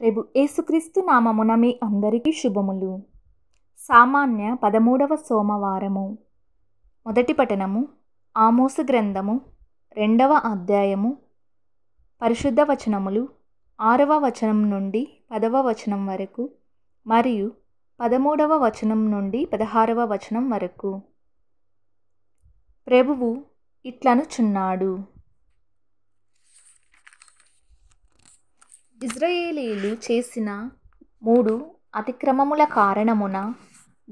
ప్రభు యేసుక్రీస్తు నామమున మీ అందరికీ శుభములు సామాన్య పదమూడవ సోమవారము మొదటి పఠనము ఆమోసు గ్రంథము రెండవ అధ్యాయము పరిశుద్ధ వచనములు ఆరవ వచనం నుండి పదవ వచనం వరకు మరియు పదమూడవ వచనం నుండి పదహారవ వచనం వరకు ప్రభువు ఇట్లనుచున్నాడు ఇజ్రాయేలీలు చేసిన మూడు అతిక్రమముల కారణమున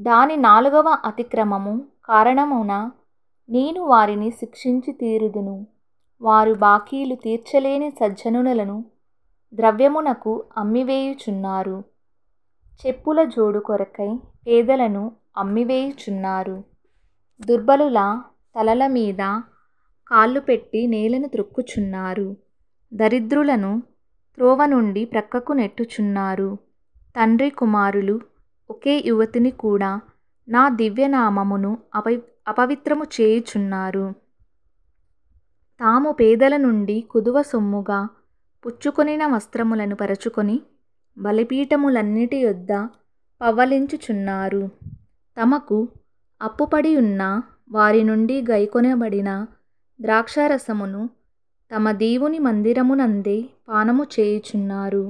దాని నాలుగవ అతిక్రమము కారణమున నేను వారిని శిక్షించి తీరుదును వారు బాకీలు తీర్చలేని సజ్జనులను ద్రవ్యమునకు అమ్మివేయుచున్నారు చెప్పుల జోడు కొరకై పేదలను అమ్మివేయుచున్నారు దుర్బలుల తలల మీద కాళ్ళు పెట్టి నేలను త్రొక్కుచున్నారు దరిద్రులను త్రోవ నుండి ప్రక్కకు నెట్టుచున్నారు తండ్రి కుమారులు ఒకే యువతిని కూడా నా దివ్యనామమును అపవి అపవిత్రము చేయుచున్నారు తాము పేదల నుండి కుదువ సొమ్ముగా పుచ్చుకొనిన వస్త్రములను పరచుకొని బలిపీఠములన్నిటి యొద్ద పవ్వలించుచున్నారు తమకు అప్పుపడి ఉన్న వారి నుండి గైకొనబడిన ద్రాక్షారసమును తమ దేవుని మందిరమునందే పానము చేయుచున్నారు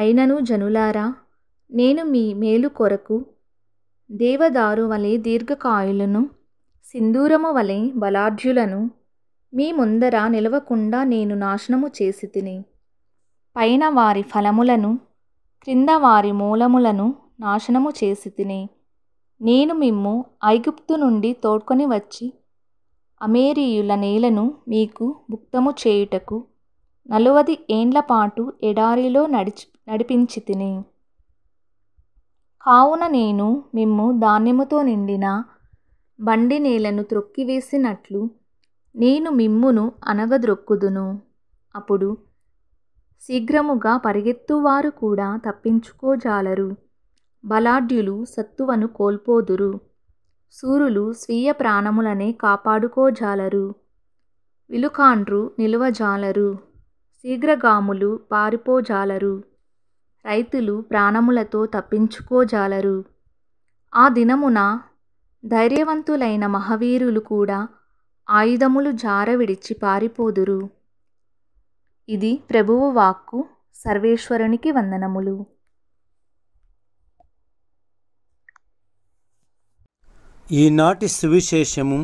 అయినను జనులారా నేను మీ మేలు కొరకు దేవదారు వలె దీర్ఘకాయులను సింధూరము వలె బలాఢ్యులను మీ ముందర నిలవకుండా నేను నాశనము చేసి తిని పైన వారి ఫలములను క్రింద వారి మూలములను నాశనము చేసి నేను మిమ్ము ఐగుప్తు నుండి తోడ్కొని వచ్చి అమేరియుల నేలను మీకు భుక్తము చేయుటకు నలువది ఏండ్ల పాటు ఎడారిలో నడిచి నడిపించితిని కావున నేను మిమ్ము ధాన్యముతో నిండిన బండి నేలను త్రొక్కివేసినట్లు నేను మిమ్మును అనగద్రొక్కుదును అప్పుడు శీఘ్రముగా పరిగెత్తువారు కూడా తప్పించుకోజాలరు బలాఢ్యులు సత్తువను కోల్పోదురు శూరులు స్వీయ ప్రాణములనే కాపాడుకోజాలరు విలుకాండ్రు నిలువజాలరు శీఘ్రగాములు పారిపోజాలరు రైతులు ప్రాణములతో తప్పించుకోజాలరు ఆ దినమున ధైర్యవంతులైన మహావీరులు కూడా ఆయుధములు జార విడిచి పారిపోదురు ఇది ప్రభువు వాక్కు సర్వేశ్వరునికి వందనములు ఈనాటి సువిశేషము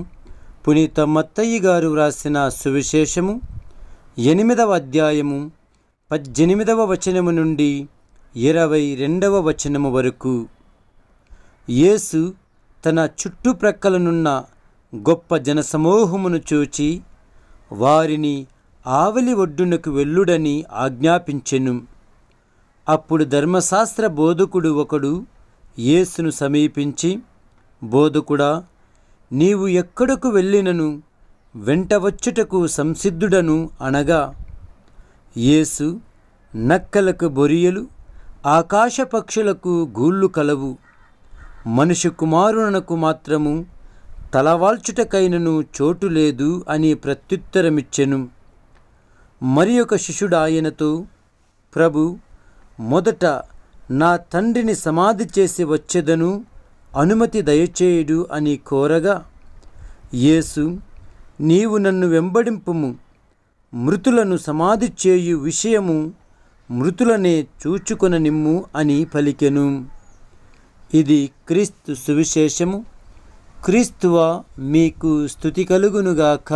పునీత మత్తయ్య గారు వ్రాసిన సువిశేషము ఎనిమిదవ అధ్యాయము పద్దెనిమిదవ వచనము నుండి ఇరవై రెండవ వచనము వరకు యేసు తన చుట్టుప్రక్కలనున్న గొప్ప జనసమూహమును చూచి వారిని ఆవలి ఒడ్డునకు వెళ్ళుడని ఆజ్ఞాపించెను అప్పుడు ధర్మశాస్త్ర బోధకుడు ఒకడు యేసును సమీపించి బోధకుడా నీవు ఎక్కడకు వెళ్ళినను వెంట వచ్చుటకు సంసిద్ధుడను అనగా యేసు నక్కలకు బొరియలు ఆకాశపక్షులకు గూళ్ళు కలవు మనుషు కుమారునకు మాత్రము తలవాల్చుటకైనను చోటు లేదు అని ప్రత్యుత్తరమిచ్చెను మరి ఒక శిష్యుడు ఆయనతో ప్రభు మొదట నా తండ్రిని సమాధి చేసి వచ్చేదను అనుమతి దయచేయుడు అని కోరగా యేసు నీవు నన్ను వెంబడింపుము మృతులను సమాధి చేయు విషయము మృతులనే చూచుకొన నిమ్ము అని పలికెను ఇది క్రీస్తు సువిశేషము క్రీస్తువ మీకు స్థుతి కలుగునుగాక